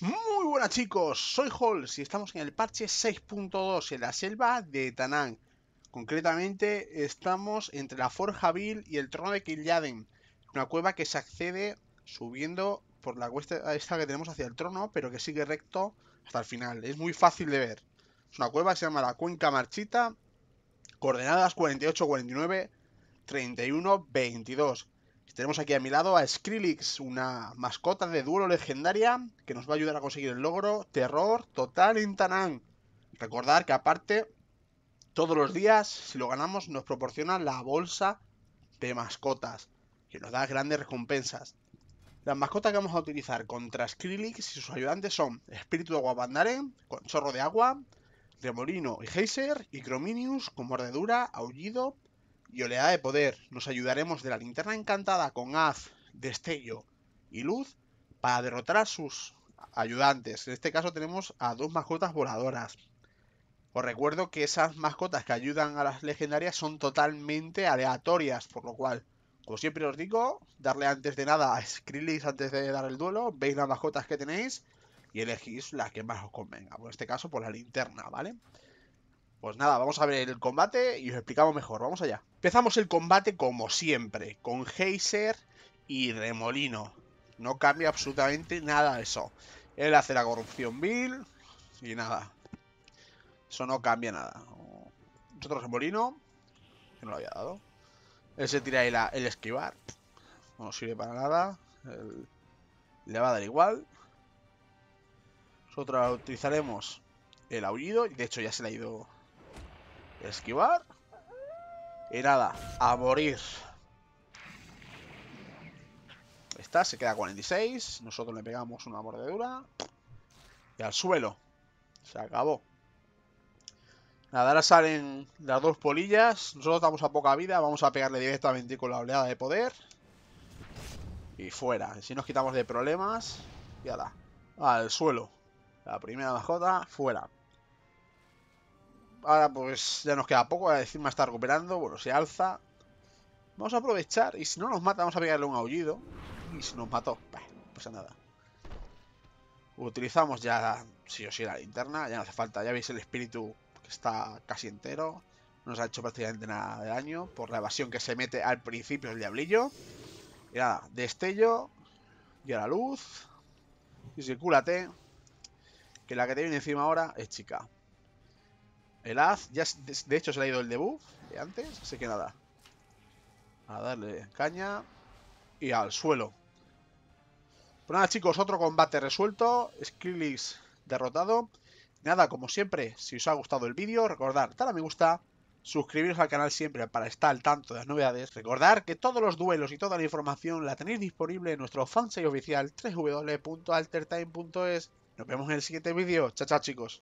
Muy buenas chicos, soy Halls y estamos en el parche 6.2 en la selva de Tanán. Concretamente estamos entre la Forja Vil y el trono de Kil'jaeden, una cueva que se accede subiendo por la cuesta esta que tenemos hacia el trono, pero que sigue recto hasta el final. Es muy fácil de ver. Es una cueva que se llama la Cuenca Marchita, coordenadas 48, 49, 31, 22. Tenemos aquí a mi lado a Skrillex, una mascota de duelo legendaria que nos va a ayudar a conseguir el logro Terror Total en Tanan Recordar que aparte, todos los días, si lo ganamos, nos proporciona la bolsa de mascotas, que nos da grandes recompensas. Las mascotas que vamos a utilizar contra Skrillex y sus ayudantes son Espíritu de Agua con Chorro de Agua, Remolino y Geyser, y Crominius con Mordedura, Aullido, y oleada de poder, nos ayudaremos de la linterna encantada con haz, destello y luz para derrotar a sus ayudantes. En este caso tenemos a dos mascotas voladoras. Os recuerdo que esas mascotas que ayudan a las legendarias son totalmente aleatorias, por lo cual, como siempre os digo, darle antes de nada a Skrillex antes de dar el duelo, veis las mascotas que tenéis y elegís las que más os convenga. en este caso, por la linterna, ¿vale? vale pues nada, vamos a ver el combate y os explicamos mejor. Vamos allá. Empezamos el combate como siempre, con Geyser y Remolino. No cambia absolutamente nada eso. Él hace la corrupción Bill y nada. Eso no cambia nada. Nosotros Remolino, que no lo había dado. Él se tira el esquivar. No nos sirve para nada. le va a dar igual. Nosotros utilizaremos el aullido. De hecho ya se le ha ido Esquivar. Y nada, a morir. está se queda 46. Nosotros le pegamos una mordedura. Y al suelo. Se acabó. Nada, ahora salen las dos polillas. Nosotros estamos a poca vida. Vamos a pegarle directamente con la oleada de poder. Y fuera. Si nos quitamos de problemas. Y nada Al suelo. La primera bajota. fuera. Ahora pues ya nos queda poco, la está recuperando, bueno, se alza. Vamos a aprovechar y si no nos mata vamos a pegarle un aullido. Y si nos mató, pues nada. Utilizamos ya si o si la linterna, ya no hace falta, ya veis el espíritu que está casi entero. No nos ha hecho prácticamente nada de daño por la evasión que se mete al principio el diablillo. Y nada, destello y a la luz. Y circúlate. Que la que te viene encima ahora es chica. El ya de hecho se le ha ido el debut de antes, así que nada. A darle caña y al suelo. Pues nada chicos, otro combate resuelto. Skrillex derrotado. Nada, como siempre, si os ha gustado el vídeo, recordad dar a me gusta, suscribiros al canal siempre para estar al tanto de las novedades. Recordar que todos los duelos y toda la información la tenéis disponible en nuestro fansite oficial www.altertime.es. Nos vemos en el siguiente vídeo. Chao, chao chicos.